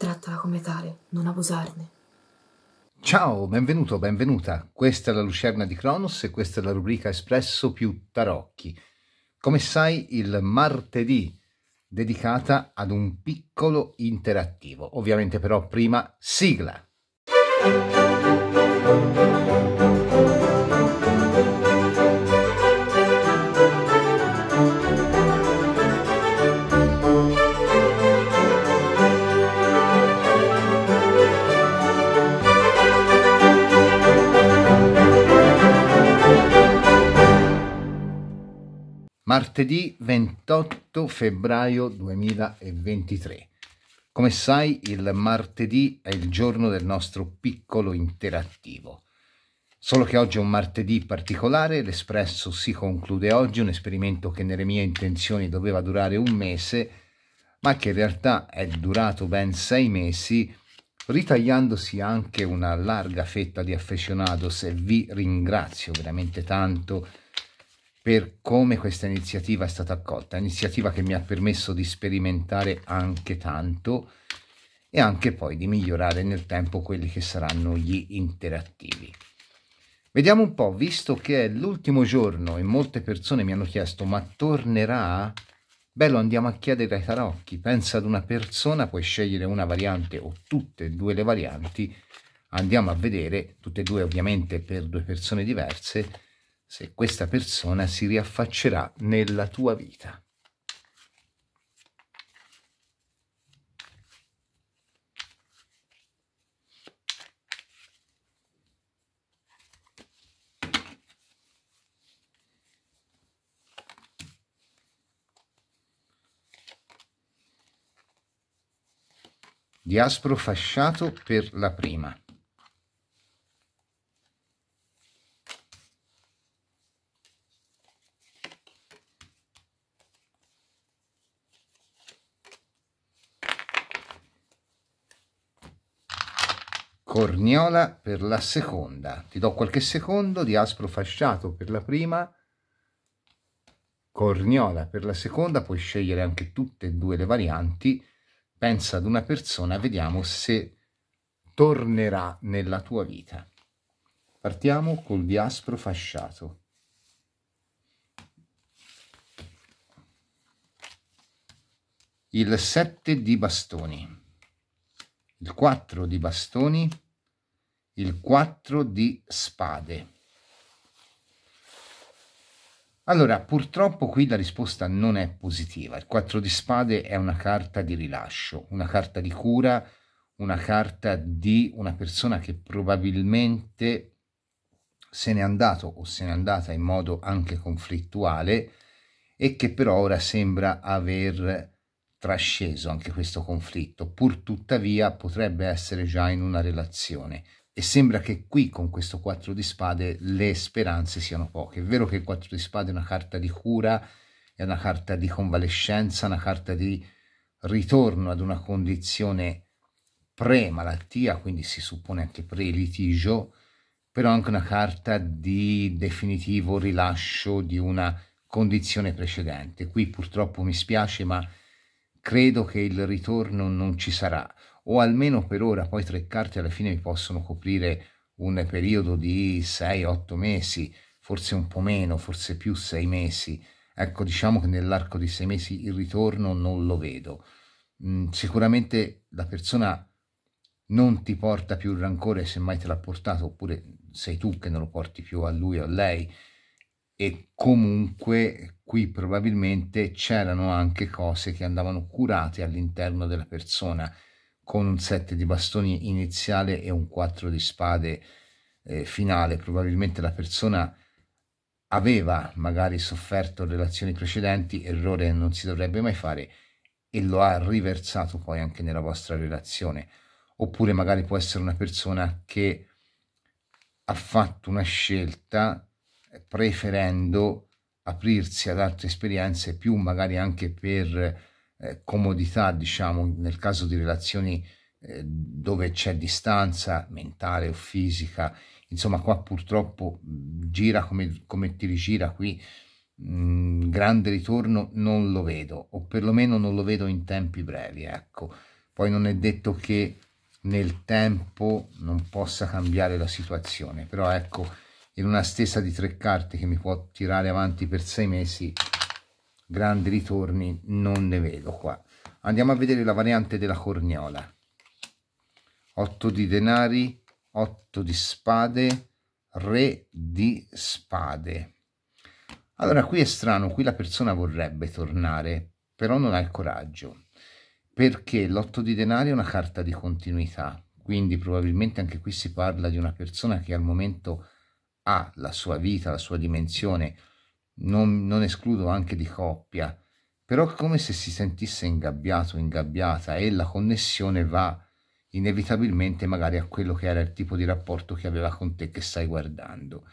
Trattala come tale, non abusarne. Ciao, benvenuto, benvenuta. Questa è la Lucerna di Cronos e questa è la rubrica Espresso più Tarocchi. Come sai, il martedì dedicata ad un piccolo interattivo. Ovviamente però prima sigla. martedì 28 febbraio 2023. Come sai, il martedì è il giorno del nostro piccolo interattivo. Solo che oggi è un martedì particolare, l'Espresso si conclude oggi, un esperimento che nelle mie intenzioni doveva durare un mese, ma che in realtà è durato ben sei mesi, ritagliandosi anche una larga fetta di affezionados e vi ringrazio veramente tanto per come questa iniziativa è stata accolta, iniziativa che mi ha permesso di sperimentare anche tanto e anche poi di migliorare nel tempo quelli che saranno gli interattivi. Vediamo un po', visto che è l'ultimo giorno e molte persone mi hanno chiesto ma tornerà? Bello, andiamo a chiedere ai tarocchi, pensa ad una persona, puoi scegliere una variante o tutte e due le varianti, andiamo a vedere, tutte e due ovviamente per due persone diverse, se questa persona si riaffaccerà nella tua vita. di aspro fasciato per la prima. Corniola per la seconda. Ti do qualche secondo di aspro fasciato per la prima, Corniola per la seconda, puoi scegliere anche tutte e due le varianti. Pensa ad una persona, vediamo se tornerà nella tua vita. Partiamo col diaspro fasciato. Il 7 di bastoni il 4 di bastoni, il 4 di spade. Allora, purtroppo qui la risposta non è positiva. Il 4 di spade è una carta di rilascio, una carta di cura, una carta di una persona che probabilmente se n'è andato o se n'è andata in modo anche conflittuale e che però ora sembra aver trasceso anche questo conflitto, pur tuttavia potrebbe essere già in una relazione. E sembra che qui con questo 4 di spade le speranze siano poche. È vero che il 4 di spade è una carta di cura, è una carta di convalescenza, una carta di ritorno ad una condizione pre-malattia, quindi si suppone anche pre-litigio, però anche una carta di definitivo rilascio di una condizione precedente. Qui purtroppo mi spiace, ma Credo che il ritorno non ci sarà, o almeno per ora, poi tre carte alla fine mi possono coprire un periodo di 6-8 mesi, forse un po' meno, forse più 6 mesi. Ecco, diciamo che nell'arco di 6 mesi il ritorno non lo vedo. Mm, sicuramente la persona non ti porta più il rancore, semmai te l'ha portato, oppure sei tu che non lo porti più a lui o a lei, e comunque qui probabilmente c'erano anche cose che andavano curate all'interno della persona con un set di bastoni iniziale e un 4 di spade eh, finale. Probabilmente la persona aveva magari sofferto relazioni precedenti, errore non si dovrebbe mai fare, e lo ha riversato poi anche nella vostra relazione. Oppure magari può essere una persona che ha fatto una scelta preferendo aprirsi ad altre esperienze più magari anche per eh, comodità, diciamo, nel caso di relazioni eh, dove c'è distanza mentale o fisica. Insomma, qua purtroppo mm, gira come, come ti rigira qui, mh, mm, grande ritorno non lo vedo, o perlomeno non lo vedo in tempi brevi, ecco. Poi non è detto che nel tempo non possa cambiare la situazione, però ecco in una stessa di tre carte che mi può tirare avanti per sei mesi grandi ritorni non ne vedo qua andiamo a vedere la variante della corniola 8 di denari 8 di spade re di spade allora qui è strano qui la persona vorrebbe tornare però non ha il coraggio perché l'otto di denari è una carta di continuità quindi probabilmente anche qui si parla di una persona che al momento ha la sua vita, la sua dimensione, non, non escludo anche di coppia, però come se si sentisse ingabbiato, ingabbiata e la connessione va inevitabilmente magari a quello che era il tipo di rapporto che aveva con te che stai guardando.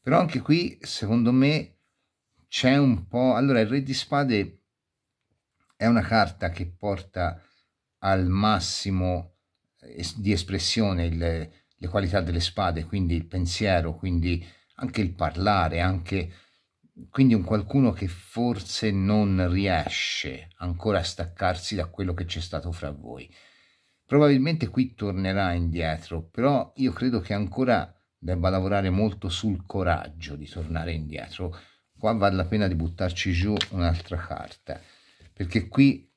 Però anche qui, secondo me, c'è un po'... Allora, il Re di Spade è una carta che porta al massimo eh, di espressione il, le qualità delle spade, quindi il pensiero, quindi anche il parlare, anche quindi un qualcuno che forse non riesce ancora a staccarsi da quello che c'è stato fra voi. Probabilmente qui tornerà indietro, però io credo che ancora debba lavorare molto sul coraggio di tornare indietro. Qua vale la pena di buttarci giù un'altra carta, perché qui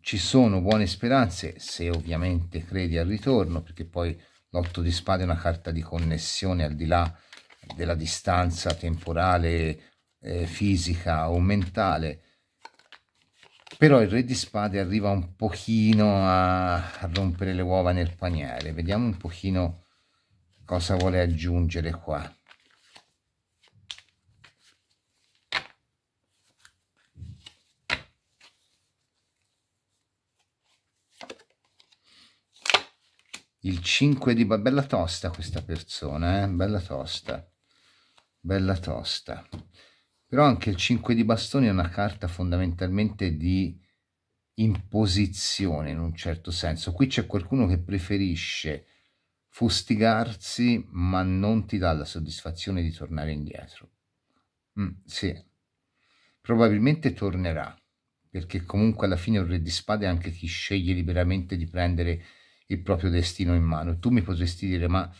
ci sono buone speranze, se ovviamente credi al ritorno, perché poi l'otto di spade è una carta di connessione al di là della distanza temporale, eh, fisica o mentale, però il re di spade arriva un pochino a, a rompere le uova nel paniere. Vediamo un pochino cosa vuole aggiungere qua. il 5 di bella tosta questa persona eh? bella tosta bella tosta però anche il 5 di bastoni è una carta fondamentalmente di imposizione in un certo senso qui c'è qualcuno che preferisce fustigarsi ma non ti dà la soddisfazione di tornare indietro mm, sì probabilmente tornerà perché comunque alla fine un re di spade è anche chi sceglie liberamente di prendere il proprio destino in mano. tu mi potresti dire, ma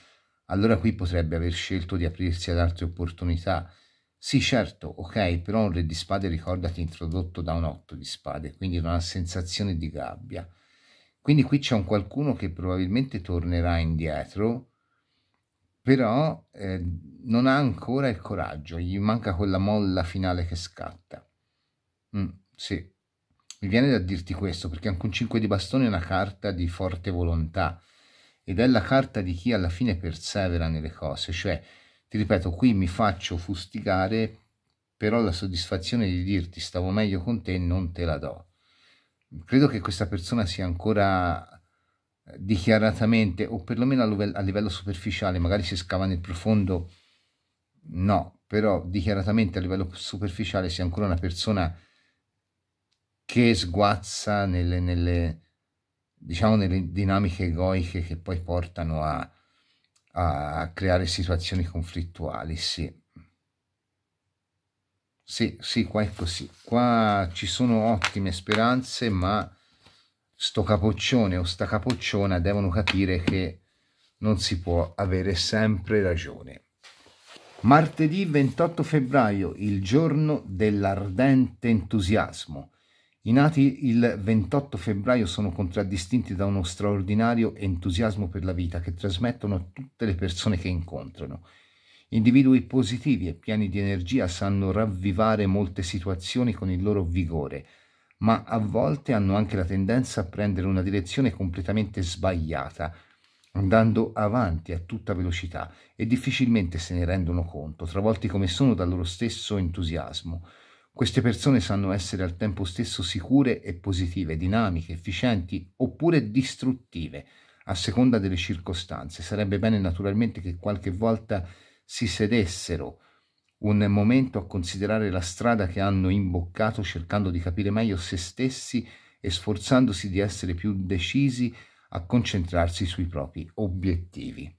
allora qui potrebbe aver scelto di aprirsi ad altre opportunità. Sì, certo, ok, però un re di spade ricordati introdotto da un otto di spade, quindi una sensazione di gabbia. Quindi qui c'è un qualcuno che probabilmente tornerà indietro, però eh, non ha ancora il coraggio, gli manca quella molla finale che scatta. Mm, sì. Mi viene da dirti questo perché anche un 5 di bastone è una carta di forte volontà ed è la carta di chi alla fine persevera nelle cose, cioè ti ripeto, qui mi faccio fustigare, però la soddisfazione di dirti stavo meglio con te non te la do. Credo che questa persona sia ancora eh, dichiaratamente o perlomeno a livello, a livello superficiale, magari si scava nel profondo, no, però dichiaratamente a livello superficiale sia ancora una persona che sguazza nelle, nelle, diciamo, nelle dinamiche egoiche che poi portano a, a creare situazioni conflittuali, sì. Sì, sì, qua è così. Qua ci sono ottime speranze, ma sto capoccione o sta capocciona devono capire che non si può avere sempre ragione. Martedì 28 febbraio, il giorno dell'ardente entusiasmo. I nati il 28 febbraio sono contraddistinti da uno straordinario entusiasmo per la vita che trasmettono a tutte le persone che incontrano. Individui positivi e pieni di energia sanno ravvivare molte situazioni con il loro vigore, ma a volte hanno anche la tendenza a prendere una direzione completamente sbagliata, andando avanti a tutta velocità e difficilmente se ne rendono conto, travolti come sono dal loro stesso entusiasmo. Queste persone sanno essere al tempo stesso sicure e positive, dinamiche, efficienti oppure distruttive, a seconda delle circostanze. Sarebbe bene naturalmente che qualche volta si sedessero un momento a considerare la strada che hanno imboccato cercando di capire meglio se stessi e sforzandosi di essere più decisi a concentrarsi sui propri obiettivi.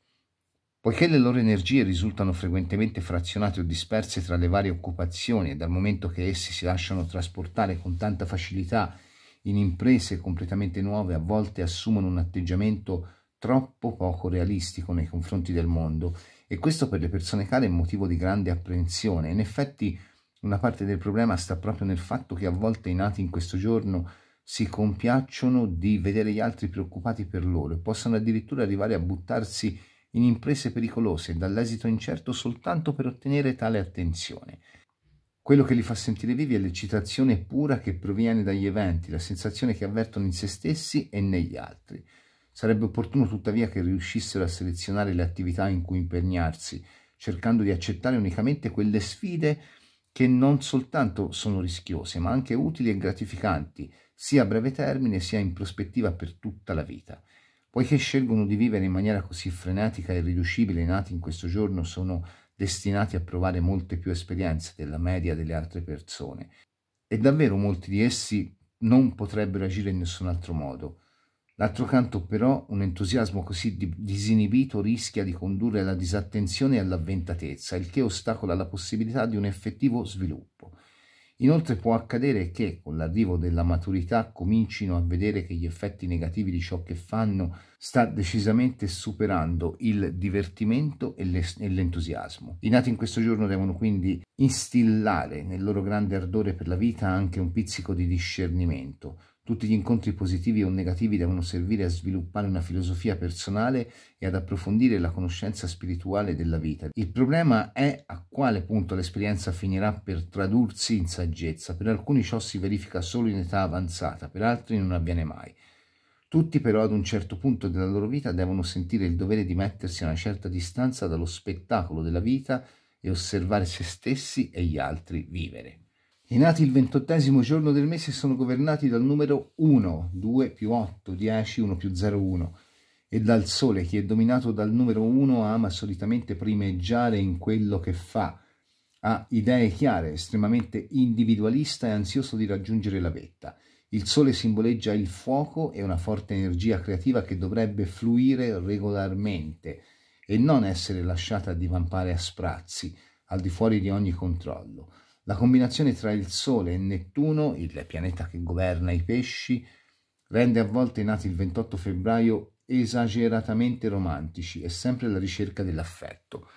Poiché le loro energie risultano frequentemente frazionate o disperse tra le varie occupazioni e dal momento che essi si lasciano trasportare con tanta facilità in imprese completamente nuove, a volte assumono un atteggiamento troppo poco realistico nei confronti del mondo e questo per le persone care è motivo di grande apprensione. In effetti una parte del problema sta proprio nel fatto che a volte i nati in questo giorno si compiacciono di vedere gli altri preoccupati per loro e possono addirittura arrivare a buttarsi in in imprese pericolose dall'esito incerto soltanto per ottenere tale attenzione. Quello che li fa sentire vivi è l'eccitazione pura che proviene dagli eventi, la sensazione che avvertono in se stessi e negli altri. Sarebbe opportuno tuttavia che riuscissero a selezionare le attività in cui impegnarsi, cercando di accettare unicamente quelle sfide che non soltanto sono rischiose, ma anche utili e gratificanti, sia a breve termine sia in prospettiva per tutta la vita. Poiché scelgono di vivere in maniera così frenetica e irriducibile, i nati in questo giorno sono destinati a provare molte più esperienze della media delle altre persone e davvero molti di essi non potrebbero agire in nessun altro modo. D'altro canto però un entusiasmo così di disinibito rischia di condurre alla disattenzione e all'avventatezza, il che ostacola la possibilità di un effettivo sviluppo. Inoltre può accadere che con l'arrivo della maturità comincino a vedere che gli effetti negativi di ciò che fanno sta decisamente superando il divertimento e l'entusiasmo. I nati in questo giorno devono quindi instillare nel loro grande ardore per la vita anche un pizzico di discernimento, tutti gli incontri positivi o negativi devono servire a sviluppare una filosofia personale e ad approfondire la conoscenza spirituale della vita. Il problema è a quale punto l'esperienza finirà per tradursi in saggezza. Per alcuni ciò si verifica solo in età avanzata, per altri non avviene mai. Tutti però ad un certo punto della loro vita devono sentire il dovere di mettersi a una certa distanza dallo spettacolo della vita e osservare se stessi e gli altri vivere. I nati il ventottesimo giorno del mese sono governati dal numero 1, 2 più 8, 10, 1 più 0, 1 e dal Sole, chi è dominato dal numero 1 ama solitamente primeggiare in quello che fa, ha idee chiare, estremamente individualista e ansioso di raggiungere la vetta. Il Sole simboleggia il fuoco e una forte energia creativa che dovrebbe fluire regolarmente e non essere lasciata divampare a sprazzi, al di fuori di ogni controllo. La combinazione tra il Sole e Nettuno, il pianeta che governa i pesci, rende a volte i nati il 28 febbraio esageratamente romantici e sempre alla ricerca dell'affetto.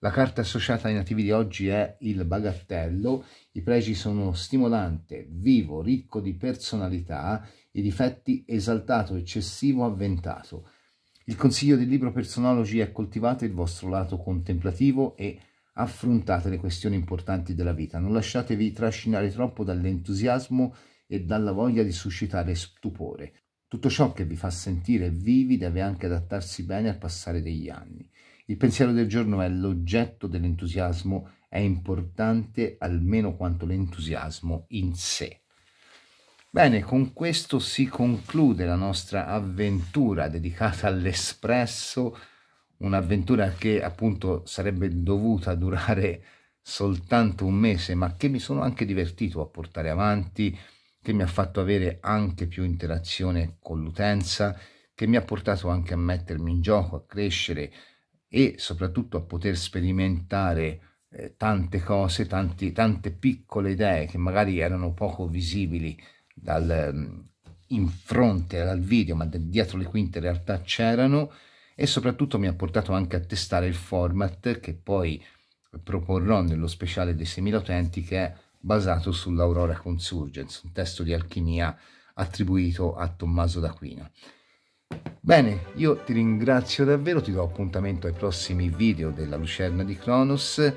La carta associata ai nativi di oggi è il bagattello, i pregi sono stimolante, vivo, ricco di personalità, i difetti esaltato, eccessivo, avventato. Il consiglio del libro Personology è coltivate il vostro lato contemplativo e affrontate le questioni importanti della vita, non lasciatevi trascinare troppo dall'entusiasmo e dalla voglia di suscitare stupore. Tutto ciò che vi fa sentire vivi deve anche adattarsi bene al passare degli anni. Il pensiero del giorno è l'oggetto dell'entusiasmo, è importante almeno quanto l'entusiasmo in sé. Bene, con questo si conclude la nostra avventura dedicata all'espresso un'avventura che appunto sarebbe dovuta durare soltanto un mese, ma che mi sono anche divertito a portare avanti, che mi ha fatto avere anche più interazione con l'utenza, che mi ha portato anche a mettermi in gioco, a crescere e soprattutto a poter sperimentare eh, tante cose, tanti, tante piccole idee che magari erano poco visibili dal, mm, in fronte al video, ma dietro le quinte in realtà c'erano e soprattutto mi ha portato anche a testare il format che poi proporrò nello speciale dei 6.000 utenti che è basato sull'Aurora Consurgence, un testo di alchimia attribuito a Tommaso d'Aquino. Bene, io ti ringrazio davvero, ti do appuntamento ai prossimi video della Lucerna di Cronos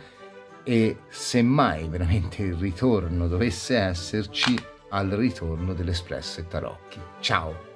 e se mai veramente il ritorno dovesse esserci, al ritorno dell'Espresso e Tarocchi. Ciao!